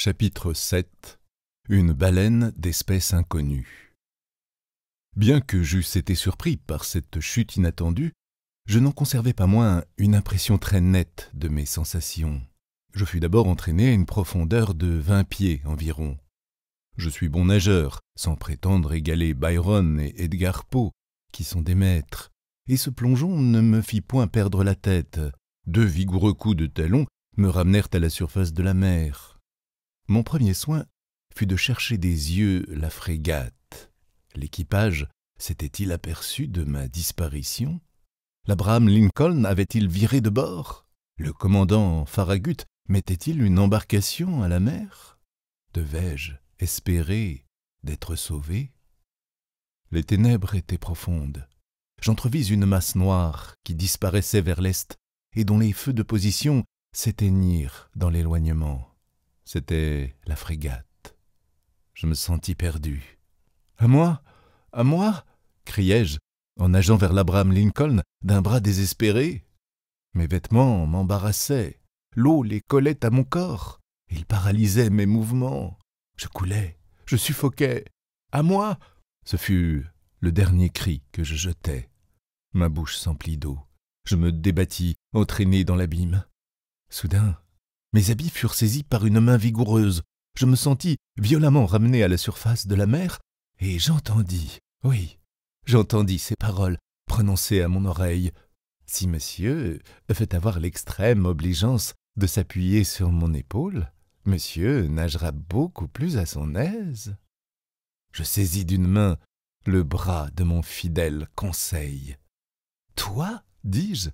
Chapitre 7 Une baleine d'espèce inconnue Bien que j'eusse été surpris par cette chute inattendue, je n'en conservais pas moins une impression très nette de mes sensations. Je fus d'abord entraîné à une profondeur de vingt pieds environ. Je suis bon nageur, sans prétendre égaler Byron et Edgar Poe, qui sont des maîtres, et ce plongeon ne me fit point perdre la tête. Deux vigoureux coups de talon me ramenèrent à la surface de la mer. Mon premier soin fut de chercher des yeux la frégate. L'équipage s'était-il aperçu de ma disparition L'Abraham Lincoln avait-il viré de bord Le commandant Farragut mettait-il une embarcation à la mer Devais-je espérer d'être sauvé Les ténèbres étaient profondes. J'entrevis une masse noire qui disparaissait vers l'est et dont les feux de position s'éteignirent dans l'éloignement. C'était la frégate. Je me sentis perdu. À moi À moi criai-je, en nageant vers l'Abraham Lincoln d'un bras désespéré. Mes vêtements m'embarrassaient, l'eau les collait à mon corps, ils paralysaient mes mouvements. Je coulais, je suffoquais. À moi Ce fut le dernier cri que je jetai. Ma bouche s'emplit d'eau. Je me débattis, entraîné dans l'abîme. Soudain, mes habits furent saisis par une main vigoureuse. Je me sentis violemment ramené à la surface de la mer, et j'entendis, oui, j'entendis ces paroles prononcées à mon oreille. Si monsieur fait avoir l'extrême obligeance de s'appuyer sur mon épaule, monsieur nagera beaucoup plus à son aise. Je saisis d'une main le bras de mon fidèle conseil. Toi dis-je,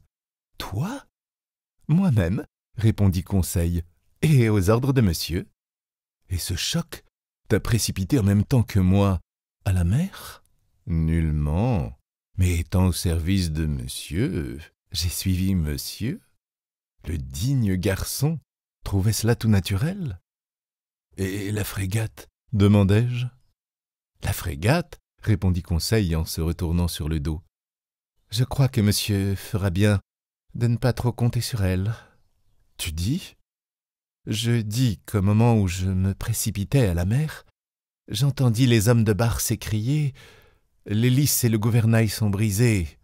toi Moi-même, répondit Conseil, et aux ordres de monsieur. Et ce choc t'a précipité en même temps que moi à la mer Nullement. Mais étant au service de monsieur, j'ai suivi monsieur. Le digne garçon trouvait cela tout naturel. Et la frégate demandai-je. La frégate répondit Conseil en se retournant sur le dos. Je crois que monsieur fera bien de ne pas trop compter sur elle. Tu dis Je dis qu'au moment où je me précipitais à la mer, j'entendis les hommes de bar s'écrier L'hélice et le gouvernail sont brisés.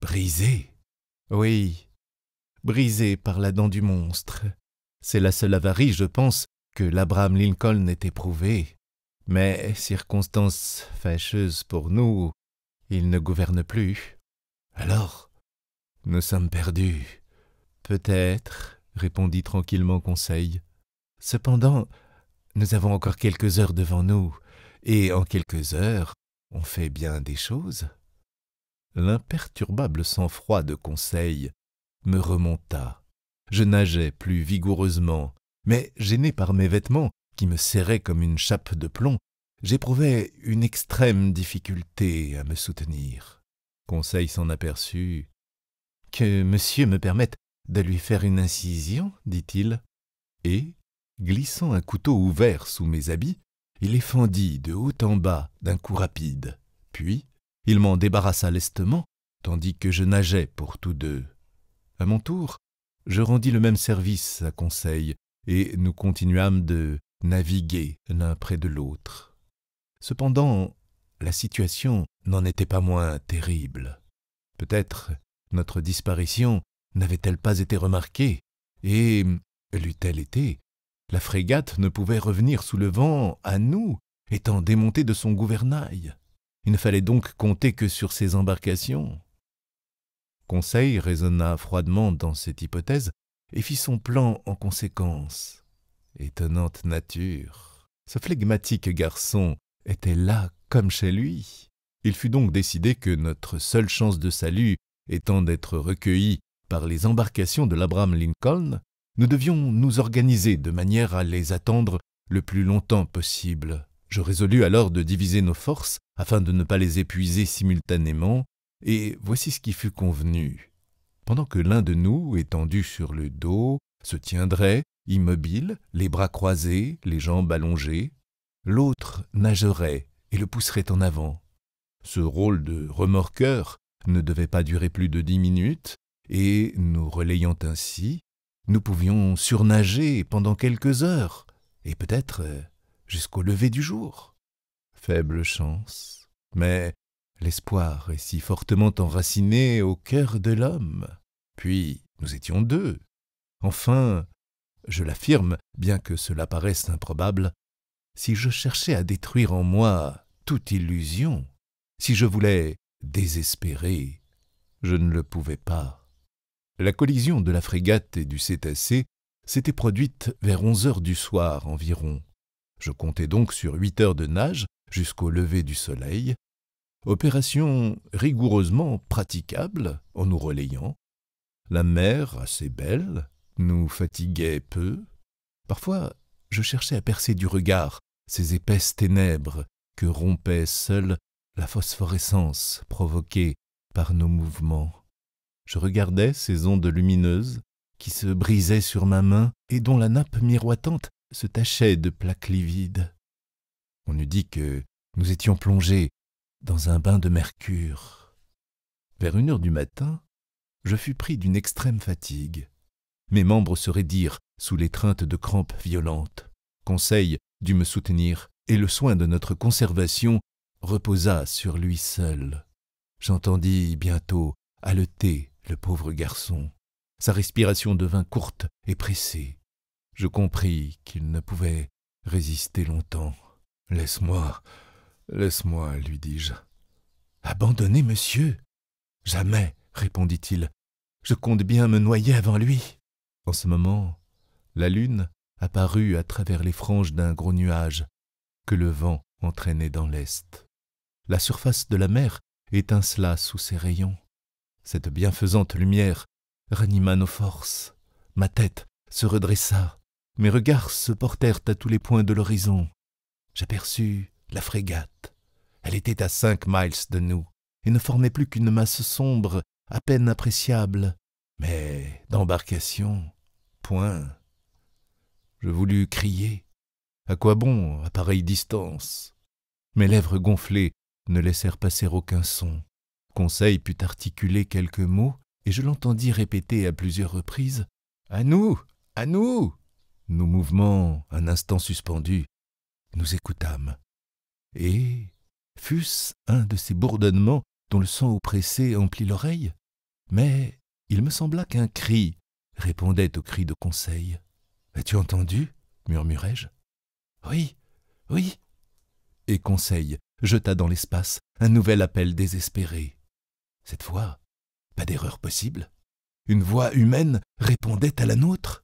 Brisés Oui, brisés par la dent du monstre. C'est la seule avarie, je pense, que l'Abraham Lincoln ait éprouvée. Mais, circonstance fâcheuse pour nous, il ne gouverne plus. Alors, nous sommes perdus. Peut-être, répondit tranquillement Conseil. Cependant, nous avons encore quelques heures devant nous, et en quelques heures, on fait bien des choses. L'imperturbable sang-froid de Conseil me remonta. Je nageais plus vigoureusement, mais gêné par mes vêtements, qui me serraient comme une chape de plomb, j'éprouvais une extrême difficulté à me soutenir. Conseil s'en aperçut. Que monsieur me permette de lui faire une incision, dit-il, et, glissant un couteau ouvert sous mes habits, il les fendit de haut en bas d'un coup rapide. Puis, il m'en débarrassa lestement, tandis que je nageais pour tous deux. À mon tour, je rendis le même service à Conseil, et nous continuâmes de naviguer l'un près de l'autre. Cependant, la situation n'en était pas moins terrible. Peut-être notre disparition n'avait-elle pas été remarquée Et l'eût-elle été La frégate ne pouvait revenir sous le vent à nous, étant démontée de son gouvernail. Il ne fallait donc compter que sur ses embarcations. Conseil raisonna froidement dans cette hypothèse et fit son plan en conséquence. Étonnante nature. Ce flegmatique garçon était là comme chez lui. Il fut donc décidé que notre seule chance de salut étant d'être recueilli par les embarcations de l'Abraham Lincoln, nous devions nous organiser de manière à les attendre le plus longtemps possible. Je résolus alors de diviser nos forces afin de ne pas les épuiser simultanément, et voici ce qui fut convenu. Pendant que l'un de nous, étendu sur le dos, se tiendrait, immobile, les bras croisés, les jambes allongées, l'autre nagerait et le pousserait en avant. Ce rôle de remorqueur ne devait pas durer plus de dix minutes, et nous relayant ainsi, nous pouvions surnager pendant quelques heures, et peut-être euh, jusqu'au lever du jour. Faible chance, mais l'espoir est si fortement enraciné au cœur de l'homme. Puis nous étions deux. Enfin, je l'affirme, bien que cela paraisse improbable, si je cherchais à détruire en moi toute illusion, si je voulais désespérer, je ne le pouvais pas. La collision de la frégate et du cétacé s'était produite vers onze heures du soir environ. Je comptais donc sur huit heures de nage jusqu'au lever du soleil, opération rigoureusement praticable en nous relayant. La mer, assez belle, nous fatiguait peu. Parfois, je cherchais à percer du regard ces épaisses ténèbres que rompait seule la phosphorescence provoquée par nos mouvements. Je regardais ces ondes lumineuses qui se brisaient sur ma main et dont la nappe miroitante se tachait de plaques livides. On eût dit que nous étions plongés dans un bain de mercure. Vers une heure du matin, je fus pris d'une extrême fatigue. Mes membres se raidirent sous l'étreinte de crampes violentes. Conseil dut me soutenir, et le soin de notre conservation reposa sur lui seul. J'entendis bientôt haleter le pauvre garçon. Sa respiration devint courte et pressée. Je compris qu'il ne pouvait résister longtemps. Laisse-moi, laisse-moi, lui dis-je. Abandonner, monsieur Jamais, répondit-il. Je compte bien me noyer avant lui. En ce moment, la lune apparut à travers les franges d'un gros nuage que le vent entraînait dans l'est. La surface de la mer étincela sous ses rayons. Cette bienfaisante lumière ranima nos forces. Ma tête se redressa. Mes regards se portèrent à tous les points de l'horizon. J'aperçus la frégate. Elle était à cinq miles de nous et ne formait plus qu'une masse sombre, à peine appréciable. Mais d'embarcation, point. Je voulus crier. À quoi bon, à pareille distance Mes lèvres gonflées ne laissèrent passer aucun son. Conseil put articuler quelques mots, et je l'entendis répéter à plusieurs reprises À nous À nous Nos mouvements un instant suspendus, nous écoutâmes. Et fût-ce un de ces bourdonnements dont le sang oppressé emplit l'oreille Mais il me sembla qu'un cri répondait au cri de conseil. As-tu entendu murmurai-je. Oui, oui. Et conseil jeta dans l'espace un nouvel appel désespéré. Cette fois, pas d'erreur possible. Une voix humaine répondait à la nôtre.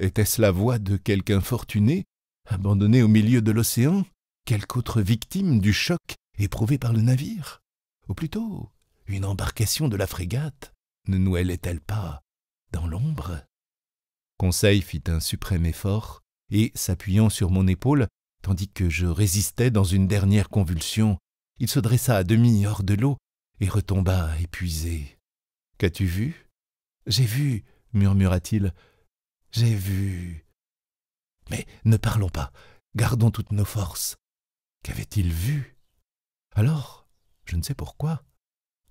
Était-ce la voix de quelque infortuné, abandonné au milieu de l'océan, quelque autre victime du choc éprouvé par le navire Ou plutôt, une embarcation de la frégate ne nous elle pas dans l'ombre Conseil fit un suprême effort et, s'appuyant sur mon épaule, tandis que je résistais dans une dernière convulsion, il se dressa à demi hors de l'eau et retomba épuisé. Qu'as-tu vu J'ai vu, murmura-t-il. J'ai vu. Mais ne parlons pas, gardons toutes nos forces. Qu'avait-il vu Alors, je ne sais pourquoi,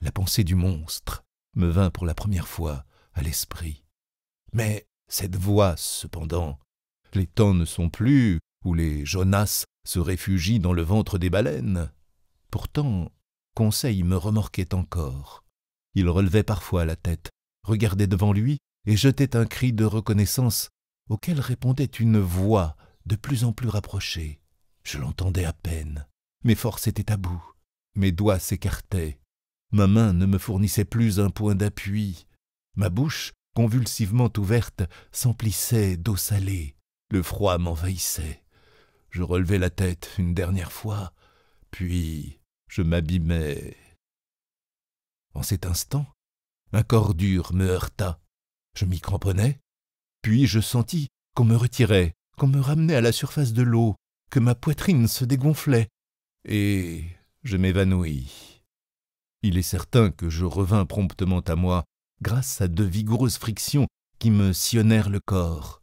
la pensée du monstre me vint pour la première fois à l'esprit. Mais cette voix, cependant, les temps ne sont plus où les Jonas se réfugient dans le ventre des baleines. Pourtant, Conseil me remorquait encore. Il relevait parfois la tête, regardait devant lui et jetait un cri de reconnaissance auquel répondait une voix de plus en plus rapprochée. Je l'entendais à peine. Mes forces étaient à bout. Mes doigts s'écartaient. Ma main ne me fournissait plus un point d'appui. Ma bouche, convulsivement ouverte, s'emplissait d'eau salée. Le froid m'envahissait. Je relevai la tête une dernière fois, puis je m'abîmais. En cet instant, un corps dur me heurta. Je m'y cramponnais, puis je sentis qu'on me retirait, qu'on me ramenait à la surface de l'eau, que ma poitrine se dégonflait, et je m'évanouis. Il est certain que je revins promptement à moi, grâce à de vigoureuses frictions qui me sillonnèrent le corps.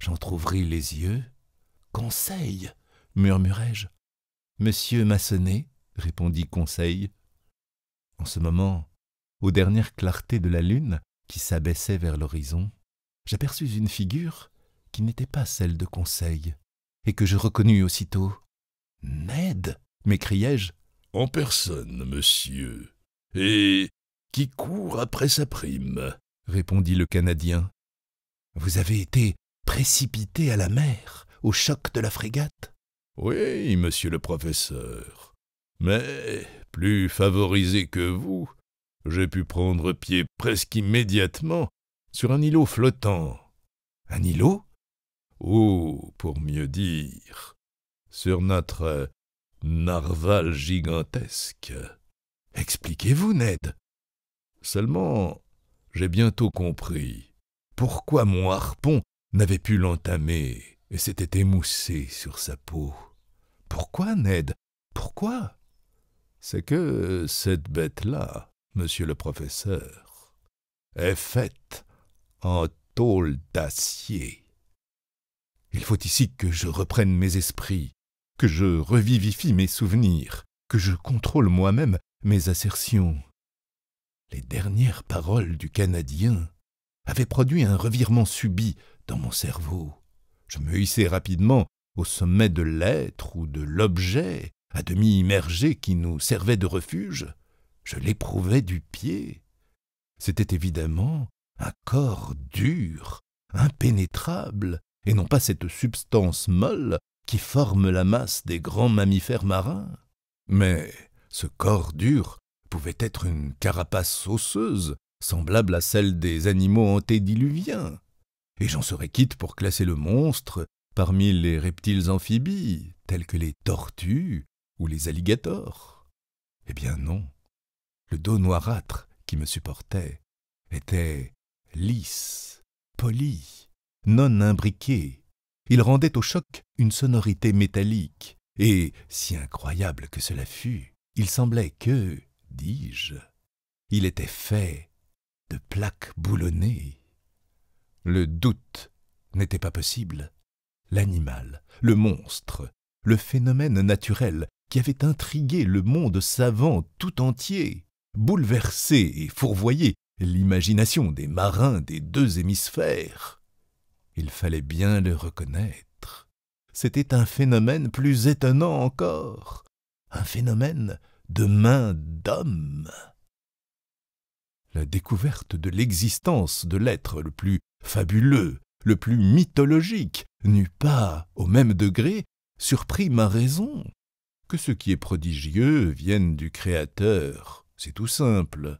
J'entr'ouvris les yeux. Conseil murmurai-je. Monsieur Massonnet, répondit Conseil. En ce moment, aux dernières clartés de la lune qui s'abaissait vers l'horizon, j'aperçus une figure qui n'était pas celle de Conseil, et que je reconnus aussitôt. Ned m'écriai-je. En personne, monsieur, et qui court après sa prime, répondit le Canadien. Vous avez été précipité à la mer au choc de la frégate Oui, monsieur le professeur, mais, plus favorisé que vous, j'ai pu prendre pied presque immédiatement sur un îlot flottant. Un îlot Ou, pour mieux dire, sur notre narval gigantesque. Expliquez-vous, Ned. Seulement, j'ai bientôt compris pourquoi mon harpon n'avait pu l'entamer et s'était émoussé sur sa peau. Pourquoi, Ned Pourquoi c'est que cette bête-là, monsieur le professeur, est faite en tôle d'acier. Il faut ici que je reprenne mes esprits, que je revivifie mes souvenirs, que je contrôle moi-même mes assertions. Les dernières paroles du Canadien avaient produit un revirement subit dans mon cerveau. Je me hissais rapidement au sommet de l'être ou de l'objet à demi immergé qui nous servait de refuge, je l'éprouvais du pied. C'était évidemment un corps dur, impénétrable, et non pas cette substance molle qui forme la masse des grands mammifères marins. Mais ce corps dur pouvait être une carapace osseuse, semblable à celle des animaux antédiluviens, et j'en serais quitte pour classer le monstre parmi les reptiles amphibies, tels que les tortues, ou les alligators. Eh bien non. Le dos noirâtre qui me supportait était lisse, poli, non imbriqué. Il rendait au choc une sonorité métallique, et, si incroyable que cela fût, il semblait que, dis-je, il était fait de plaques boulonnées. Le doute n'était pas possible. L'animal, le monstre, le phénomène naturel qui avait intrigué le monde savant tout entier, bouleversé et fourvoyé l'imagination des marins des deux hémisphères. Il fallait bien le reconnaître. C'était un phénomène plus étonnant encore, un phénomène de main d'homme. La découverte de l'existence de l'être le plus fabuleux, le plus mythologique, n'eût pas, au même degré, surpris ma raison que ce qui est prodigieux vienne du Créateur, c'est tout simple,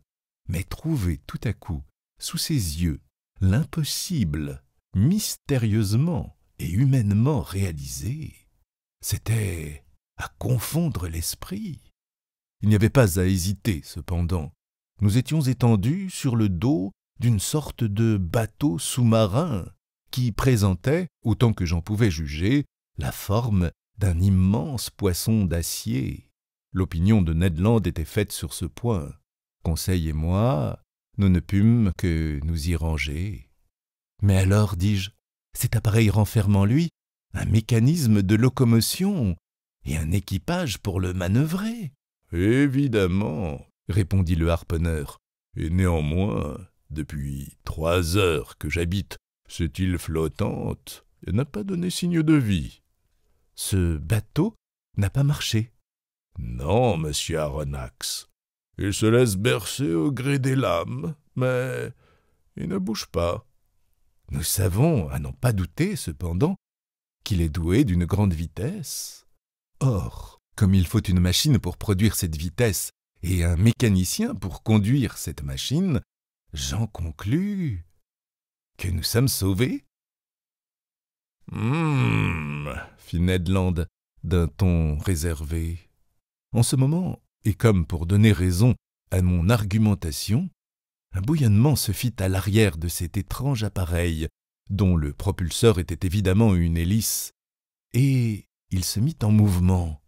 mais trouver tout à coup, sous ses yeux, l'impossible, mystérieusement et humainement réalisé, c'était à confondre l'esprit. Il n'y avait pas à hésiter, cependant. Nous étions étendus sur le dos d'une sorte de bateau sous-marin qui présentait, autant que j'en pouvais juger, la forme d'un immense poisson d'acier. L'opinion de Ned Land était faite sur ce point. Conseil et moi, nous ne pûmes que nous y ranger. Mais alors, dis-je, cet appareil renferme en lui un mécanisme de locomotion et un équipage pour le manœuvrer. Évidemment, répondit le harponneur, et néanmoins, depuis trois heures que j'habite cette île flottante, elle n'a pas donné signe de vie. Ce bateau n'a pas marché. Non, monsieur Aronnax. Il se laisse bercer au gré des lames, mais il ne bouge pas. Nous savons, à n'en pas douter cependant, qu'il est doué d'une grande vitesse. Or, comme il faut une machine pour produire cette vitesse et un mécanicien pour conduire cette machine, j'en conclus que nous sommes sauvés Hum, fit Ned Land d'un ton réservé. En ce moment, et comme pour donner raison à mon argumentation, un bouillonnement se fit à l'arrière de cet étrange appareil, dont le propulseur était évidemment une hélice, et il se mit en mouvement.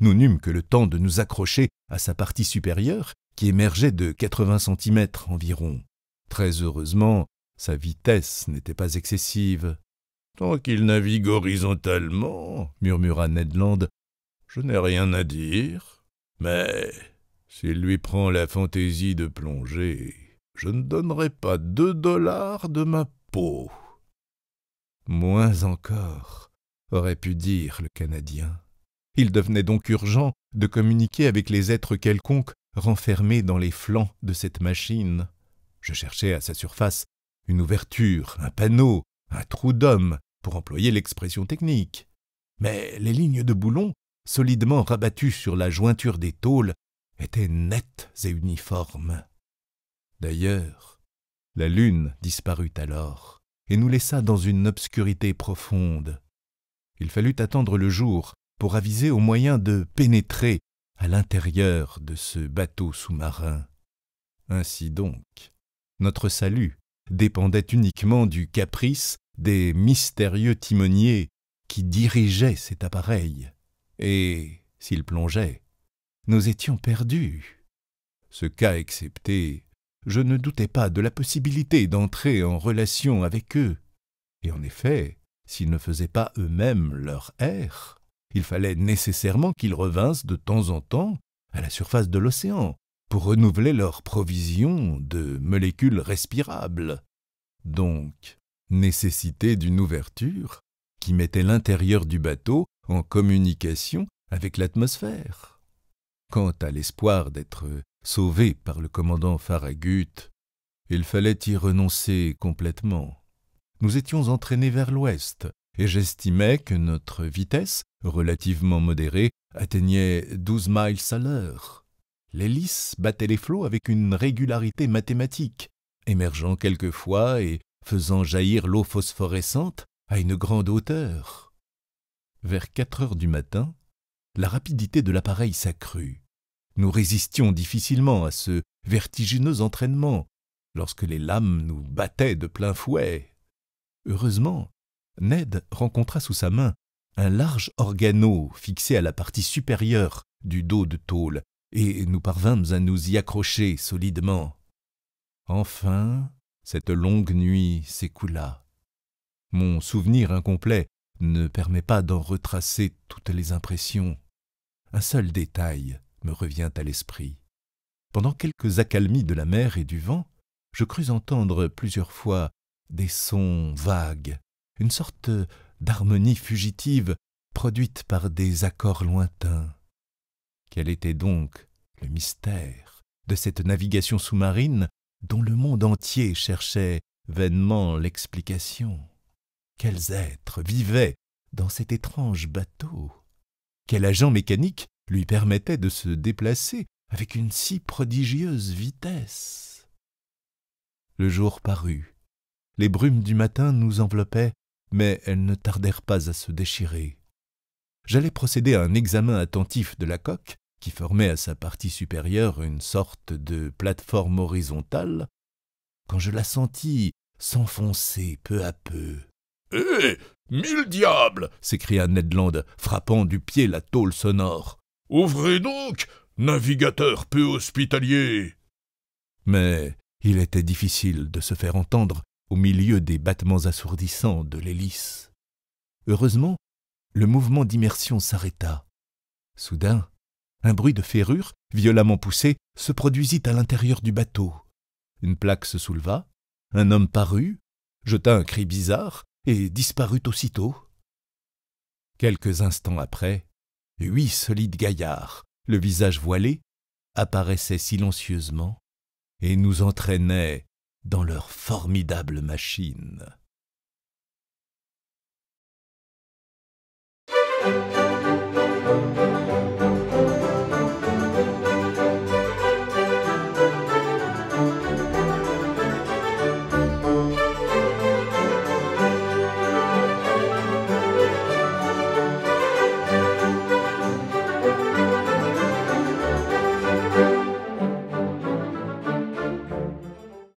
Nous n'eûmes que le temps de nous accrocher à sa partie supérieure, qui émergeait de quatre-vingts centimètres environ. Très heureusement, sa vitesse n'était pas excessive. Tant qu'il navigue horizontalement, murmura Ned Land, je n'ai rien à dire. Mais s'il lui prend la fantaisie de plonger, je ne donnerai pas deux dollars de ma peau. Moins encore, aurait pu dire le Canadien. Il devenait donc urgent de communiquer avec les êtres quelconques renfermés dans les flancs de cette machine. Je cherchais à sa surface une ouverture, un panneau, un trou d'homme pour employer l'expression technique. Mais les lignes de boulon, solidement rabattues sur la jointure des tôles, étaient nettes et uniformes. D'ailleurs, la lune disparut alors et nous laissa dans une obscurité profonde. Il fallut attendre le jour pour aviser au moyen de pénétrer à l'intérieur de ce bateau sous-marin. Ainsi donc, notre salut dépendait uniquement du caprice des mystérieux timoniers qui dirigeaient cet appareil. Et, s'ils plongeaient, nous étions perdus. Ce cas excepté, je ne doutais pas de la possibilité d'entrer en relation avec eux. Et en effet, s'ils ne faisaient pas eux-mêmes leur air, il fallait nécessairement qu'ils revinssent de temps en temps à la surface de l'océan pour renouveler leurs provisions de molécules respirables. Donc, nécessité d'une ouverture qui mettait l'intérieur du bateau en communication avec l'atmosphère. Quant à l'espoir d'être sauvé par le commandant Farragut, il fallait y renoncer complètement. Nous étions entraînés vers l'ouest, et j'estimais que notre vitesse, relativement modérée, atteignait douze miles à l'heure. L'hélice battait les flots avec une régularité mathématique, émergeant quelquefois et faisant jaillir l'eau phosphorescente à une grande hauteur. Vers quatre heures du matin, la rapidité de l'appareil s'accrut. Nous résistions difficilement à ce vertigineux entraînement lorsque les lames nous battaient de plein fouet. Heureusement, Ned rencontra sous sa main un large organo fixé à la partie supérieure du dos de tôle, et nous parvînmes à nous y accrocher solidement. Enfin, cette longue nuit s'écoula. Mon souvenir incomplet ne permet pas d'en retracer toutes les impressions. Un seul détail me revient à l'esprit. Pendant quelques accalmies de la mer et du vent, je crus entendre plusieurs fois des sons vagues, une sorte d'harmonie fugitive produite par des accords lointains. Quel était donc le mystère de cette navigation sous-marine dont le monde entier cherchait vainement l'explication. Quels êtres vivaient dans cet étrange bateau Quel agent mécanique lui permettait de se déplacer avec une si prodigieuse vitesse Le jour parut. Les brumes du matin nous enveloppaient, mais elles ne tardèrent pas à se déchirer. J'allais procéder à un examen attentif de la coque qui formait à sa partie supérieure une sorte de plateforme horizontale, quand je la sentis s'enfoncer peu à peu. Eh Mille diables s'écria Ned Land, frappant du pied la tôle sonore. Ouvrez donc, navigateur peu hospitalier Mais il était difficile de se faire entendre au milieu des battements assourdissants de l'hélice. Heureusement, le mouvement d'immersion s'arrêta. Soudain, un bruit de ferrure, violemment poussé, se produisit à l'intérieur du bateau. Une plaque se souleva, un homme parut, jeta un cri bizarre et disparut aussitôt. Quelques instants après, huit solides gaillards, le visage voilé, apparaissaient silencieusement et nous entraînaient dans leur formidable machine.